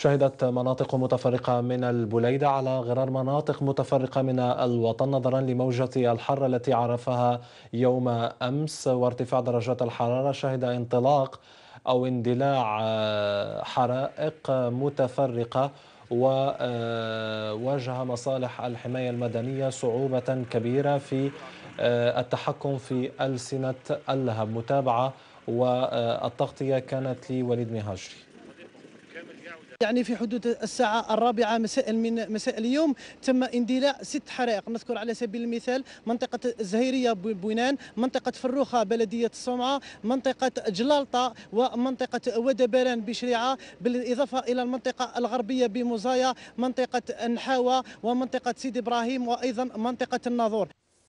شهدت مناطق متفرقة من البليدة على غرار مناطق متفرقة من الوطن نظرا لموجة الحر التي عرفها يوم أمس وارتفاع درجات الحرارة شهد انطلاق أو اندلاع آه، حرائق متفرقة وواجه آه، مصالح الحماية المدنية صعوبة كبيرة في آه، التحكم في ألسنة اللهب متابعة والتغطية كانت لوليد مهاجري يعني في حدود الساعة الرابعة مساء من مساء اليوم تم اندلاع ست حرائق نذكر على سبيل المثال منطقة الزهيرية بوينان منطقة فروخة بلدية الصومعة منطقة جلالطة ومنطقة ودبران بشريعة بالإضافة إلى المنطقة الغربية بمزايا منطقة النحاوة ومنطقة سيدي إبراهيم وأيضا منطقة الناظور